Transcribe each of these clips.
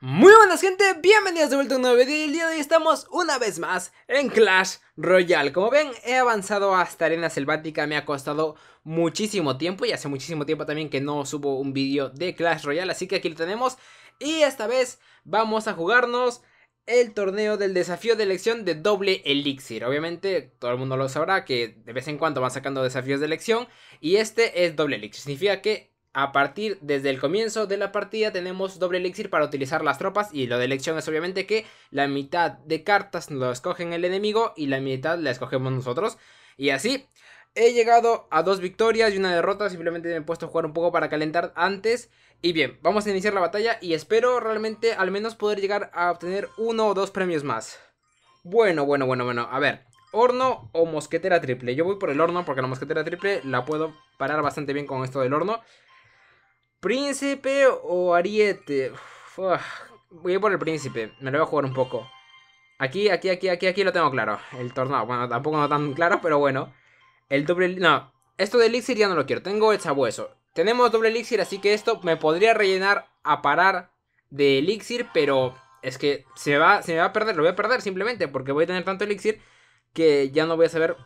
Muy buenas gente, bienvenidos de vuelta a un nuevo video el día de hoy estamos una vez más en Clash Royale Como ven he avanzado hasta Arena Selvática, me ha costado muchísimo tiempo y hace muchísimo tiempo también que no subo un vídeo de Clash Royale Así que aquí lo tenemos y esta vez vamos a jugarnos el torneo del desafío de elección de doble elixir Obviamente todo el mundo lo sabrá que de vez en cuando van sacando desafíos de elección y este es doble elixir Significa que a partir desde el comienzo de la partida tenemos doble elixir para utilizar las tropas y lo de elección es obviamente que la mitad de cartas lo escogen el enemigo y la mitad la escogemos nosotros y así he llegado a dos victorias y una derrota simplemente me he puesto a jugar un poco para calentar antes y bien, vamos a iniciar la batalla y espero realmente al menos poder llegar a obtener uno o dos premios más bueno, bueno, bueno, bueno, a ver horno o mosquetera triple. Yo voy por el horno porque la mosquetera triple la puedo parar bastante bien con esto del horno. ¿Príncipe o ariete? voy a ir por el príncipe. Me lo voy a jugar un poco. Aquí, aquí, aquí, aquí, aquí lo tengo claro. El tornado. Bueno, tampoco no tan claro, pero bueno. El doble... No. Esto de elixir ya no lo quiero. Tengo el sabueso. Tenemos doble elixir, así que esto me podría rellenar a parar de elixir, pero es que se, va, se me va a perder. Lo voy a perder simplemente porque voy a tener tanto elixir que ya no voy a saber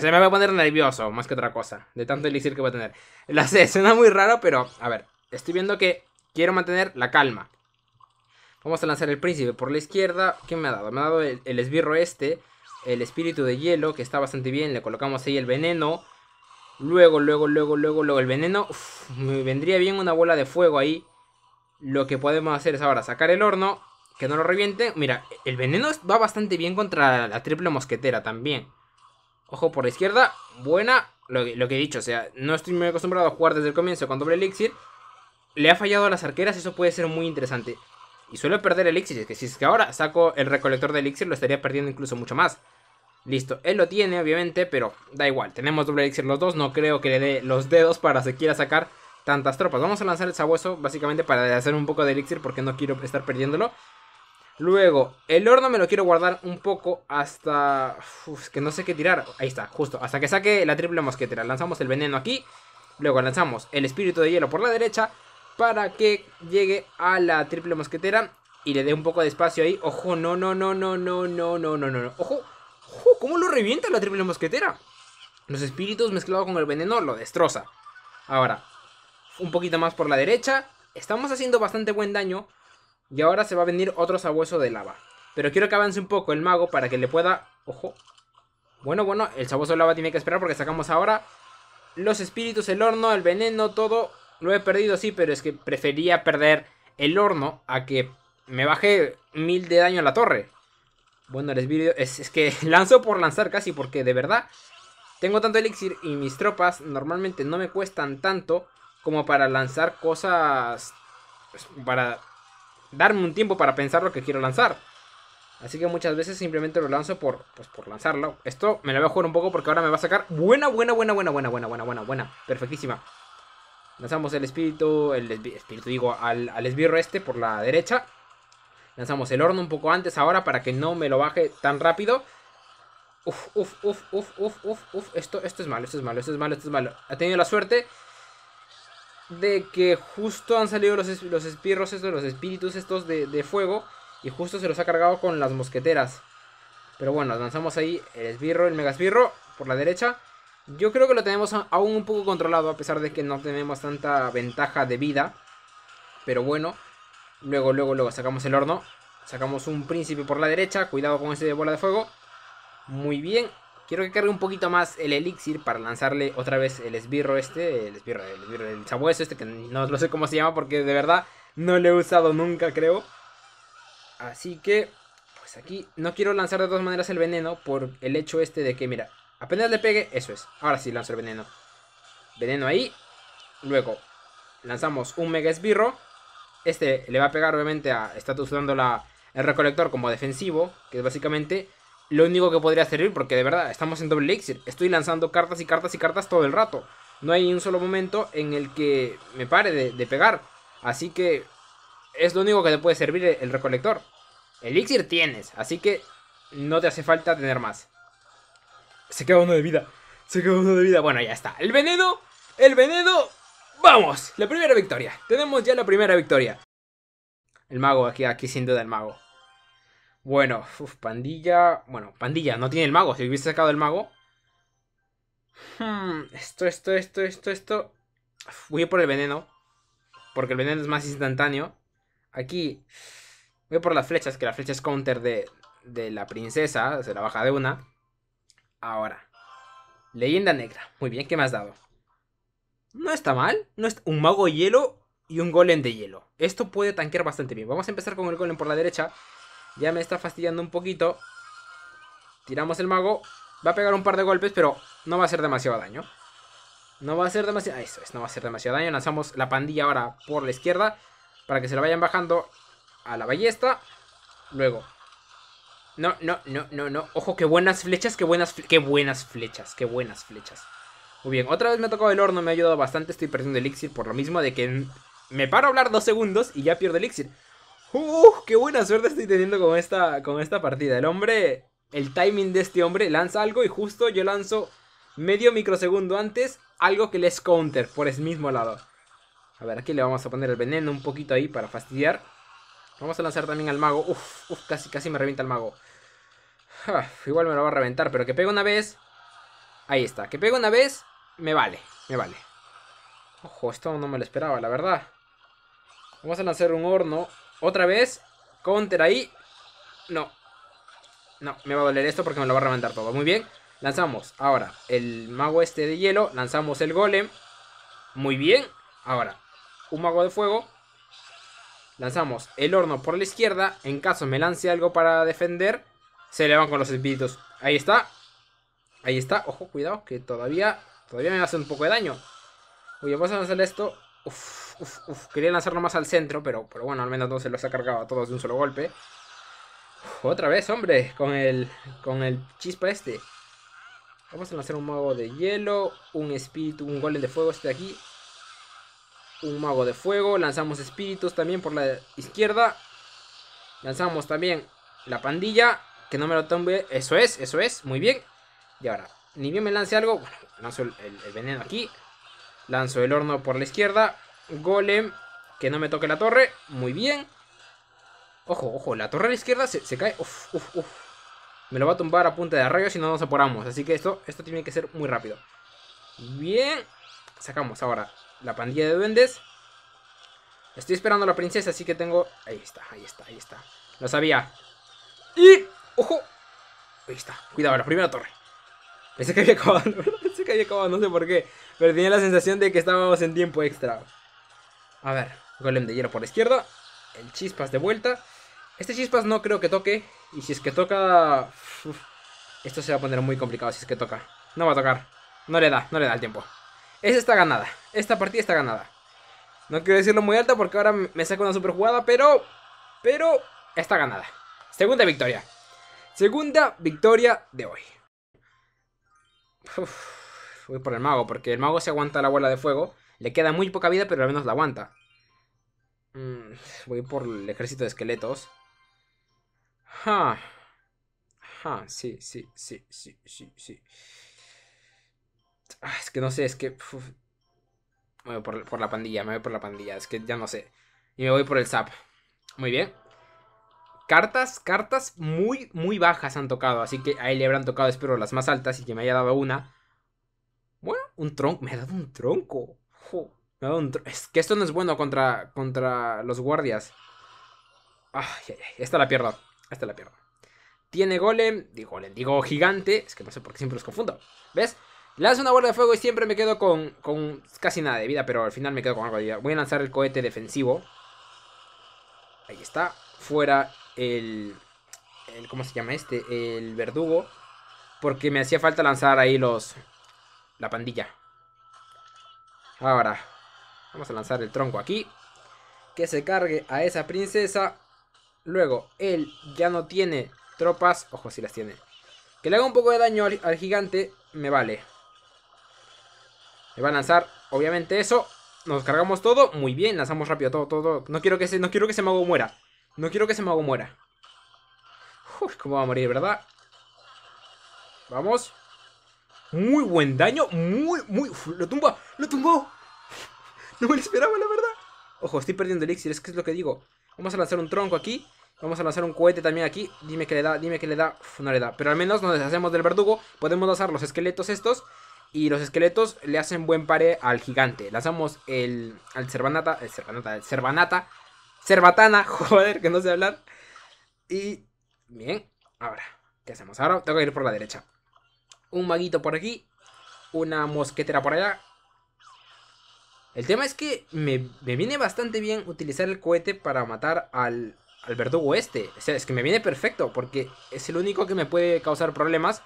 se me va a poner nervioso, más que otra cosa. De tanto elixir que voy a tener. La sé, suena muy raro, pero a ver estoy viendo que quiero mantener la calma. Vamos a lanzar el príncipe por la izquierda. ¿Qué me ha dado? Me ha dado el, esbirro este. El espíritu de hielo, que está bastante bien. Le colocamos ahí el veneno. Luego, luego, luego, luego, luego el veneno. me vendría bien una bola de fuego ahí. Lo que podemos hacer es ahora sacar el horno. Que no lo reviente. Mira, el veneno va bastante bien contra la triple mosquetera también. Ojo por la izquierda. Buena. Lo, lo que he dicho, o sea, no estoy muy acostumbrado a jugar desde el comienzo con doble elixir le ha fallado a las arqueras, eso puede ser muy interesante. Y suele perder elixir, que si es que ahora saco el recolector de elixir lo estaría perdiendo incluso mucho más. Listo, él lo tiene obviamente, pero da igual, tenemos doble elixir los dos, no creo que le dé los dedos para se quiera sacar tantas tropas. Vamos a lanzar el sabueso básicamente para hacer un poco de elixir porque no quiero estar perdiéndolo. Luego, el horno me lo quiero guardar un poco hasta... que no sé qué tirar. Ahí está, justo. Hasta que saque la triple mosquetera. Lanzamos el veneno aquí. Luego lanzamos el espíritu de hielo por la derecha para que llegue a la triple mosquetera y le dé un poco de espacio ahí. Ojo, no, no, no, no, no, no, no, no, no. Ojo, ojo, ¿cómo lo revienta la triple mosquetera? Los espíritus mezclados con el veneno lo destroza. Ahora, un poquito más por la derecha. Estamos haciendo bastante buen daño. Y ahora se va a venir otro sabueso de lava. Pero quiero que avance un poco el mago para que le pueda... Ojo. Bueno, bueno, el sabueso de lava tiene que esperar porque sacamos ahora los espíritus, el horno, el veneno, todo lo he perdido, sí, pero es que prefería perder el horno a que me baje mil de daño a la torre. Bueno, les video. Es, es, que lanzo por lanzar casi, porque de verdad tengo tanto elixir y mis tropas normalmente no me cuestan tanto como para lanzar cosas. Pues, para darme un tiempo para pensar lo que quiero lanzar. Así que muchas veces simplemente lo lanzo por, pues, por lanzarlo. Esto me lo voy a jugar un poco porque ahora me va a sacar buena, buena, buena, buena, buena, buena, buena, buena, buena. Perfectísima. Lanzamos el espíritu, el espíritu digo, al, esbirro este por la derecha. Lanzamos el horno un poco antes ahora para que no me lo baje tan rápido. Uf, uf, uf, uf, uf, uf, uf. Esto, esto es malo, esto es malo, esto es malo, esto es malo. Ha tenido la suerte de que justo han salido los, los espirros estos, los espíritus estos de, de, fuego. Y justo se los ha cargado con las mosqueteras. Pero bueno, lanzamos ahí el esbirro, el mega esbirro por la derecha. Yo creo que lo tenemos aún un poco controlado, a pesar de que no tenemos tanta ventaja de vida. Pero bueno, luego, luego, luego sacamos el horno. Sacamos un príncipe por la derecha, cuidado con ese de bola de fuego. Muy bien, quiero que cargue un poquito más el elixir para lanzarle otra vez el esbirro este, el esbirro, el, esbirro, el sabueso este, que no lo sé cómo se llama porque de verdad no lo he usado nunca, creo. Así que, pues aquí, no quiero lanzar de todas maneras el veneno por el hecho este de que, mira, Apenas le pegue, eso es. Ahora sí lanzo el veneno. Veneno ahí. Luego lanzamos un mega esbirro. Este le va a pegar obviamente a... Está usando la, el recolector como defensivo. Que es básicamente lo único que podría servir. Porque de verdad, estamos en doble elixir. Estoy lanzando cartas y cartas y cartas todo el rato. No hay un solo momento en el que me pare de, de pegar. Así que es lo único que te puede servir el recolector. Elixir tienes, así que no te hace falta tener más. Se queda uno de vida. Se queda uno de vida. Bueno, ya está. El veneno. El veneno. ¡Vamos! La primera victoria. Tenemos ya la primera victoria. El mago, aquí, aquí sin duda el mago. Bueno, pandilla. Bueno, pandilla, no tiene el mago. Si hubiese sacado el mago. esto, esto, esto, esto, esto. voy a por el veneno. Porque el veneno es más instantáneo. Aquí. Voy por las flechas, que la flecha es counter de, de la princesa. Se la baja de una. Ahora. Leyenda negra. Muy bien, ¿qué me has dado? No está mal. No es Un mago de hielo y un golem de hielo. Esto puede tanquear bastante bien. Vamos a empezar con el golem por la derecha. Ya me está fastidiando un poquito. Tiramos el mago. Va a pegar un par de golpes, pero no va a hacer demasiado daño. No va a ser demasiado... Eso es, no va a hacer demasiado daño. Lanzamos la pandilla ahora por la izquierda para que se la vayan bajando a la ballesta. Luego, no, no, no, no, no. Ojo, qué buenas flechas, qué buenas, qué buenas flechas, qué buenas flechas. Muy bien, otra vez me ha tocado el horno, me ha ayudado bastante. Estoy perdiendo elixir por lo mismo de que me paro a hablar dos segundos y ya pierdo elixir. ¡Uf! ¡Qué buena suerte estoy teniendo con esta, con esta partida! El hombre, el timing de este hombre lanza algo y justo yo lanzo medio microsegundo antes algo que le es counter por el mismo lado. A ver, aquí le vamos a poner el veneno un poquito ahí para fastidiar. Vamos a lanzar también al mago. Uf, uf, casi, casi me revienta el mago. Ah, igual me lo va a reventar, pero que pegue una vez. Ahí está, que pegue una vez, me vale, me vale. Ojo, esto no me lo esperaba, la verdad. Vamos a lanzar un horno. Otra vez, counter ahí. No, no, me va a doler esto porque me lo va a reventar todo. Muy bien, lanzamos ahora el mago este de hielo. Lanzamos el golem. Muy bien, ahora un mago de fuego. Lanzamos el horno por la izquierda. En caso me lance algo para defender, se le van con los espíritus. Ahí está. Ahí está. Ojo, cuidado, que todavía, todavía me hace un poco de daño. Uy, vamos a lanzar esto. Uf, uf, uf. Quería lanzarlo más al centro, pero, pero bueno, al menos no se los ha cargado a todos de un solo golpe. otra vez, hombre, con el, con el chispa este. Vamos a lanzar un mago de hielo, un espíritu, un golem de fuego este de aquí un mago de fuego. Lanzamos espíritus también por la izquierda. Lanzamos también la pandilla. Que no me lo tombe. Eso es, eso es. Muy bien. Y ahora, ni bien me lance algo. Bueno, lanzo el, veneno aquí. Lanzo el horno por la izquierda. Golem. Que no me toque la torre. Muy bien. Ojo, ojo. La torre a la izquierda se, cae. Uf, uf, uf. Me lo va a tumbar a punta de rayos si no nos apuramos. Así que esto, esto tiene que ser muy rápido. Bien. Sacamos ahora la pandilla de duendes. Estoy esperando a la princesa, así que tengo... Ahí está, ahí está, ahí está. Lo sabía. Y... ¡Ojo! Ahí está. Cuidado, la primera torre. Pensé que había acabado, Pensé que había acabado, no sé por qué. Pero tenía la sensación de que estábamos en tiempo extra. A ver, golem de hielo por la izquierda. El chispas de vuelta. Este chispas no creo que toque. Y si es que toca... esto se va a poner muy complicado si es que toca. No va a tocar. No le da, no le da el tiempo esta está ganada. Esta partida está ganada. No quiero decirlo muy alto porque ahora me saco una super jugada, pero... Pero está ganada. Segunda victoria. Segunda victoria de hoy. voy por el mago, porque el mago se aguanta la bola de fuego. Le queda muy poca vida, pero al menos la aguanta. Mm, voy por el ejército de esqueletos. Ja. Ah, ja, ah, sí, sí, sí, sí, sí, sí. Ah, es que no sé, es que. me voy por, la pandilla, me voy por la pandilla. Es que ya no sé. Y me voy por el zap. Muy bien. Cartas, cartas muy, muy bajas han tocado. Así que ahí le habrán tocado, espero, las más altas y que me haya dado una. Bueno, un tronco. Me ha dado un tronco. me ha dado un tronco. Es que esto no es bueno contra, contra los guardias. Ay, ay, Esta la pierdo. Esta la pierdo. Tiene golem. Digo golem. Digo gigante. Es que no sé por qué siempre los confundo. ¿Ves? Lanzo una bola de fuego y siempre me quedo con, con casi nada de vida, pero al final me quedo con algo de vida. Voy a lanzar el cohete defensivo. Ahí está. Fuera el, ¿Cómo se llama este? El verdugo. Porque me hacía falta lanzar ahí los... La pandilla. Ahora. Vamos a lanzar el tronco aquí. Que se cargue a esa princesa. Luego, él ya no tiene tropas. Ojo, si las tiene. Que le haga un poco de daño al gigante, me vale. Le va a lanzar, obviamente, eso. Nos cargamos todo. Muy bien, lanzamos rápido todo, todo. No quiero que se, no quiero que ese mago muera. No quiero que ese mago muera. Uy, cómo va a morir, ¿verdad? Vamos. Muy buen daño. Muy, muy... lo tumba, lo tumbó. No me lo esperaba, la verdad. Ojo, estoy perdiendo elixir, es que es lo que digo. Vamos a lanzar un tronco aquí. Vamos a lanzar un cohete también aquí. Dime que le da, dime que le da. no le da. Pero al menos nos deshacemos del verdugo. Podemos lanzar los esqueletos estos. Y los esqueletos le hacen buen pare al gigante. Lanzamos el, al Cervanata, el eh, Cervanata, el eh, Cervanata, Cervatana, joder, que no sé hablar. Y bien, ahora, ¿qué hacemos? Ahora tengo que ir por la derecha. Un maguito por aquí, una mosquetera por allá. El tema es que me, me viene bastante bien utilizar el cohete para matar al, al verdugo este. O sea, es que me viene perfecto porque es el único que me puede causar problemas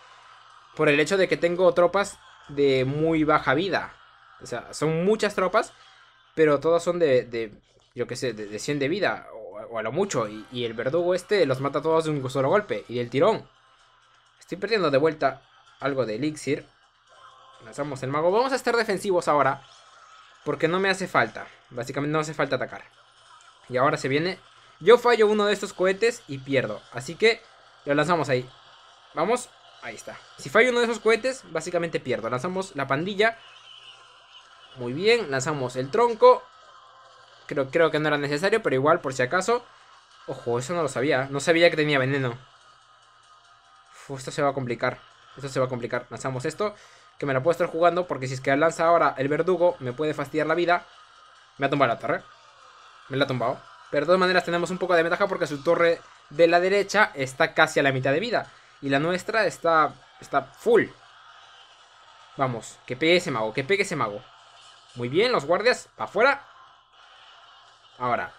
por el hecho de que tengo tropas de muy baja vida. O sea, son muchas tropas, pero todas son de, de yo qué sé, de, 100 de vida, o, a lo mucho. Y, el verdugo este los mata todos de un solo golpe, y el tirón. Estoy perdiendo de vuelta algo de elixir. Lanzamos el mago. Vamos a estar defensivos ahora, porque no me hace falta. Básicamente no hace falta atacar. Y ahora se viene... Yo fallo uno de estos cohetes y pierdo. Así que lo lanzamos ahí. Vamos. Ahí está. Si fallo uno de esos cohetes, básicamente pierdo. Lanzamos la pandilla. Muy bien, lanzamos el tronco. Creo, creo que no era necesario, pero igual, por si acaso. Ojo, eso no lo sabía. No sabía que tenía veneno. esto se va a complicar. Esto se va a complicar. Lanzamos esto, que me la puedo estar jugando, porque si es que lanza ahora el verdugo, me puede fastidiar la vida. Me ha tumbado la torre. Me la ha tumbado. Pero de todas maneras tenemos un poco de ventaja porque su torre de la derecha está casi a la mitad de vida. Y la nuestra está, está full. Vamos, que pegue ese mago, que pegue ese mago. Muy bien, los guardias, para afuera. Ahora,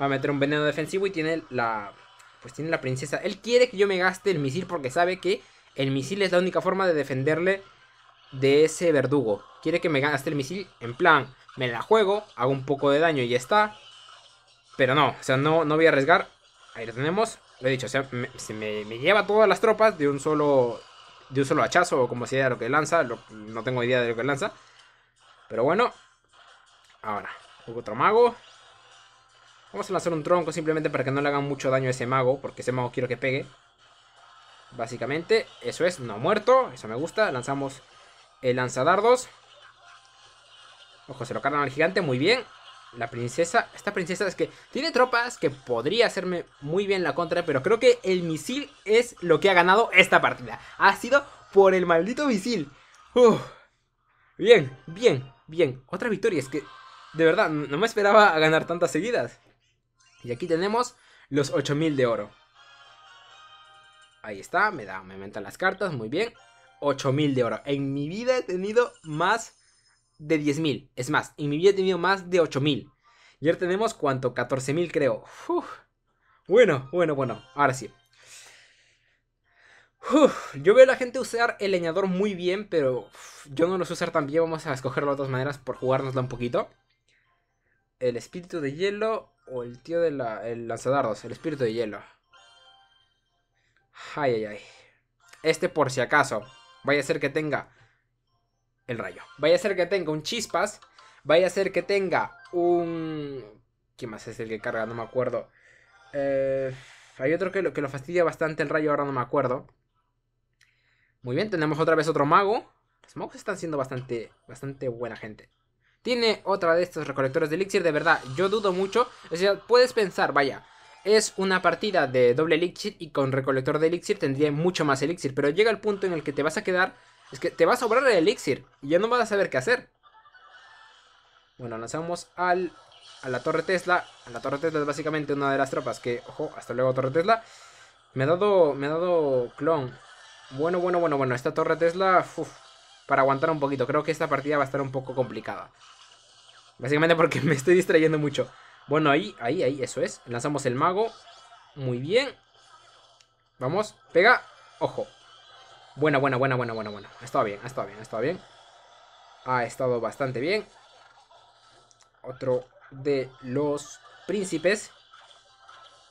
va a meter un veneno defensivo y tiene la... Pues tiene la princesa. Él quiere que yo me gaste el misil porque sabe que el misil es la única forma de defenderle de ese verdugo. Quiere que me gaste el misil en plan, me la juego, hago un poco de daño y ya está. Pero no, o sea, no, no voy a arriesgar. Ahí lo tenemos. Lo he dicho, o me, me, lleva todas las tropas de un solo de un solo hachazo o como sea lo que lanza. no tengo idea de lo que lanza. Pero bueno. Ahora, otro mago. Vamos a lanzar un tronco simplemente para que no le hagan mucho daño a ese mago. Porque ese mago quiero que pegue. Básicamente, eso es. No muerto. Eso me gusta. Lanzamos el lanzadardos. Ojo, se lo cargan al gigante. Muy bien la princesa. Esta princesa es que tiene tropas que podría hacerme muy bien la contra, pero creo que el misil es lo que ha ganado esta partida. Ha sido por el maldito misil. Bien, bien, bien. Otra victoria, es que de verdad no me esperaba a ganar tantas seguidas. Y aquí tenemos los 8000 de oro. Ahí está, me da, me aumentan las cartas, muy bien. 8000 de oro. En mi vida he tenido más de 10.000. Es más, en mi vida he tenido más de 8.000. Y ahora tenemos cuánto? 14.000 creo. Bueno, bueno, bueno. Ahora sí. Yo veo a la gente usar el leñador muy bien, pero yo no lo usar tan bien. Vamos a escogerlo de otras maneras por jugárnoslo un poquito. El espíritu de hielo o el tío de la, el lanzadardos. El espíritu de hielo. Ay, ay, ay. Este por si acaso. Vaya a ser que tenga el rayo. Vaya a ser que tenga un chispas. Vaya a ser que tenga un... ¿Quién más es el que carga? No me acuerdo. Eh, hay otro que lo, que lo fastidia bastante el rayo, ahora no me acuerdo. Muy bien, tenemos otra vez otro mago. Los magos están siendo bastante, bastante buena gente. Tiene otra de estos recolectores de elixir, de verdad, yo dudo mucho. O sea, puedes pensar, vaya, es una partida de doble elixir y con recolector de elixir tendría mucho más elixir. Pero llega el punto en el que te vas a quedar es que te va a sobrar el elixir. Y ya no vas a saber qué hacer. Bueno, lanzamos al, a la Torre Tesla. A la Torre Tesla es básicamente una de las tropas que... Ojo, hasta luego Torre Tesla. Me ha dado, me ha dado clon. Bueno, bueno, bueno, bueno. Esta Torre Tesla... para aguantar un poquito. Creo que esta partida va a estar un poco complicada. Básicamente porque me estoy distrayendo mucho. Bueno, ahí, ahí, ahí, eso es. Lanzamos el mago. Muy bien. Vamos, pega. Ojo, Buena, buena, buena, buena, buena, buena. Ha estado bien, ha estado bien, ha estado bien. Ha estado bastante bien. Otro de los príncipes.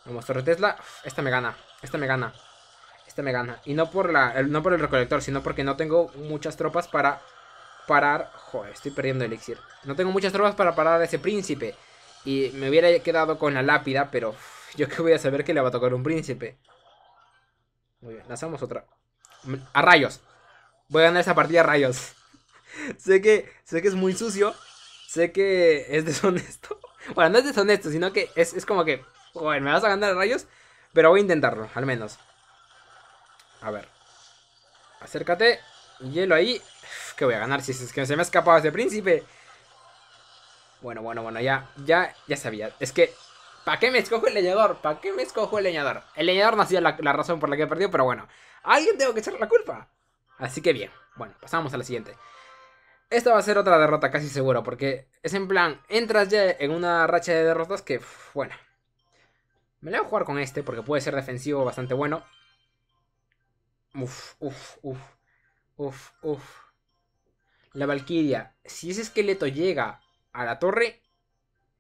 Vamos, Torre Tesla. Esta me gana, esta me gana. Esta me gana. Y no por, la, no por el recolector, sino porque no tengo muchas tropas para parar... Joder, estoy perdiendo elixir. No tengo muchas tropas para parar a ese príncipe. Y me hubiera quedado con la lápida, pero yo que voy a saber que le va a tocar un príncipe. Muy bien, lanzamos otra a rayos. Voy a ganar esa partida a rayos. sé, que, sé que es muy sucio. Sé que es deshonesto. Bueno, no es deshonesto, sino que es, como que... Joder, me vas a ganar a rayos. Pero voy a intentarlo, al menos. A ver. Acércate. Hielo ahí. Que voy a ganar si es que se me ha escapado ese príncipe. Bueno, bueno, bueno, ya, ya, ya sabía. Es que ¿Para qué me escojo el leñador? ¿Para qué me escojo el leñador? El leñador no ha sido la, razón por la que perdió, pero bueno. alguien tengo que echar la culpa. Así que bien. Bueno, pasamos a la siguiente. Esta va a ser otra derrota casi seguro, porque es en plan, entras ya en una racha de derrotas que, bueno. Me la voy a jugar con este, porque puede ser defensivo bastante bueno. Uf, uf, uf, uf, uf. La Valkyria, si ese esqueleto llega a la torre,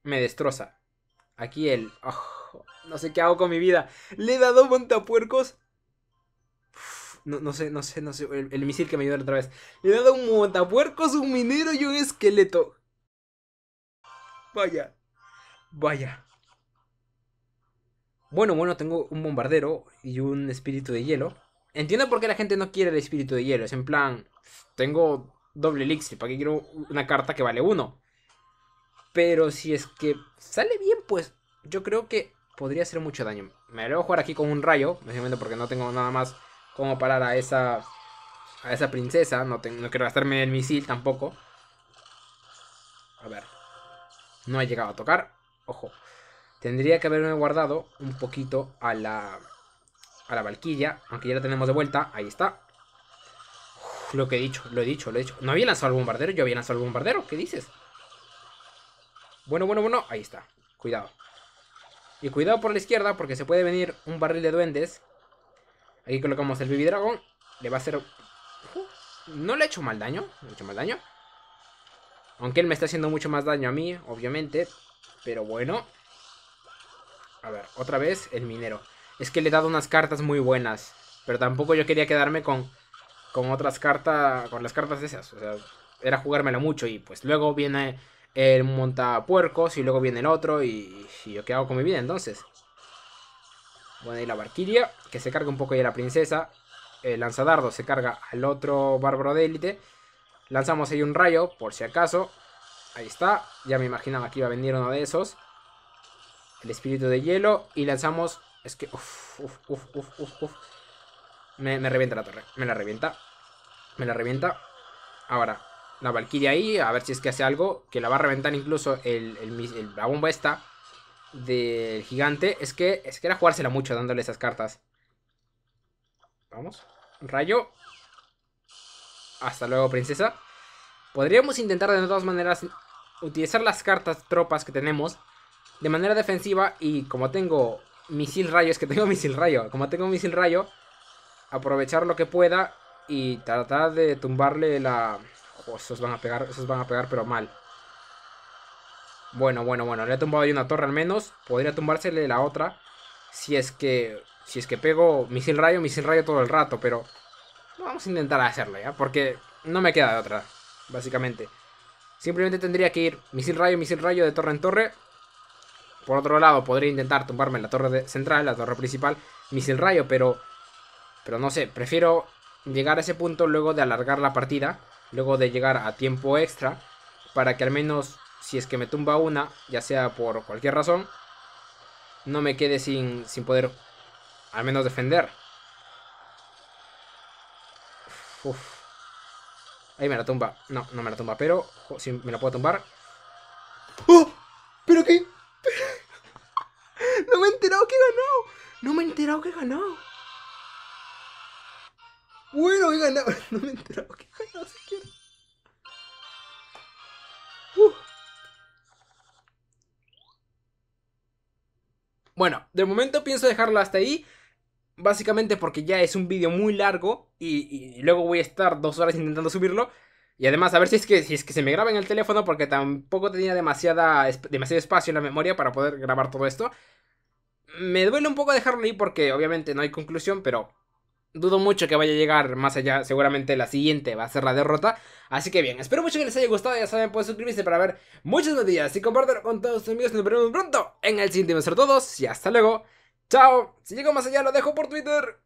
me destroza. Aquí el... Oh, no sé qué hago con mi vida. Le he dado montapuercos. no, no sé, no sé, no sé. El, misil que me ayudó la otra vez. Le he dado un montapuercos, un minero y un esqueleto. Vaya. Vaya. Bueno, bueno, tengo un bombardero y un espíritu de hielo. Entiendo por qué la gente no quiere el espíritu de hielo. Es en plan, tengo doble elixir, ¿para qué quiero una carta que vale uno? Pero si es que sale bien, pues yo creo que podría hacer mucho daño. Me lo voy a jugar aquí con un rayo, básicamente porque no tengo nada más como parar a esa a esa princesa. No, tengo, no quiero gastarme el misil tampoco. A ver. No ha llegado a tocar. Ojo. Tendría que haberme guardado un poquito a la... A la valquilla. Aunque ya la tenemos de vuelta. Ahí está. lo que he dicho, lo he dicho, lo he dicho. ¿No había lanzado al bombardero? Yo había lanzado al bombardero. ¿Qué dices? Bueno, bueno, bueno. Ahí está. Cuidado. Y cuidado por la izquierda porque se puede venir un barril de duendes. Aquí colocamos el Baby Dragon. Le va a hacer... Uh, no le ha hecho mal daño. No le ha hecho mal daño. Aunque él me está haciendo mucho más daño a mí, obviamente. Pero bueno. A ver, otra vez el minero. Es que le he dado unas cartas muy buenas. Pero tampoco yo quería quedarme con, con otras cartas, con las cartas esas. O sea, era jugármelo mucho y pues luego viene el monta puercos y luego viene el otro y, yo qué hago con mi vida entonces. Bueno, ahí la barquilla que se carga un poco a la princesa. El lanzadardo se carga al otro bárbaro de élite. Lanzamos ahí un rayo, por si acaso. Ahí está, ya me imaginaba que iba a venir uno de esos. El espíritu de hielo y lanzamos... Es que... uf, uf, uf, uf, uf. Me, me revienta la torre, me la revienta. Me la revienta. Ahora, la Valkyria ahí, a ver si es que hace algo, que la va a reventar incluso el, la bomba esta del gigante. Es que, es que era jugársela mucho dándole esas cartas. Vamos, rayo. Hasta luego, princesa. Podríamos intentar de todas maneras utilizar las cartas tropas que tenemos de manera defensiva y como tengo misil rayo, es que tengo misil rayo, como tengo misil rayo, aprovechar lo que pueda y tratar de tumbarle la, esos van a pegar, esos van a pegar, pero mal. Bueno, bueno, bueno. Le he tumbado ahí una torre al menos. Podría tumbársele la otra. Si es que. Si es que pego misil rayo, misil rayo todo el rato, pero. Vamos a intentar hacerlo, ¿ya? Porque no me queda de otra, básicamente. Simplemente tendría que ir misil rayo, misil rayo de torre en torre. Por otro lado, podría intentar tumbarme la torre central, la torre principal, misil rayo, pero... Pero no sé, prefiero llegar a ese punto luego de alargar la partida luego de llegar a tiempo extra, para que al menos si es que me tumba una, ya sea por cualquier razón, no me quede sin, sin poder al menos defender. Ahí me la tumba. No, no me la tumba, pero si me la puedo tumbar. ¡Oh! ¿Pero qué? no me he enterado que ganó. No me he enterado que ganó. Bueno, No me uh. Bueno, de momento pienso dejarlo hasta ahí. Básicamente porque ya es un vídeo muy largo y, luego voy a estar dos horas intentando subirlo. Y además a ver si es que, si es que se me graba en el teléfono porque tampoco tenía demasiada, demasiado espacio en la memoria para poder grabar todo esto. Me duele un poco dejarlo ahí porque obviamente no hay conclusión, pero Dudo mucho que vaya a llegar más allá. Seguramente la siguiente va a ser la derrota. Así que bien, espero mucho que les haya gustado. Ya saben, pueden suscribirse para ver muchas días y compartir con todos sus amigos. Nos vemos pronto en el siguiente sobre todos y hasta luego. Chao. Si llego más allá, lo dejo por Twitter.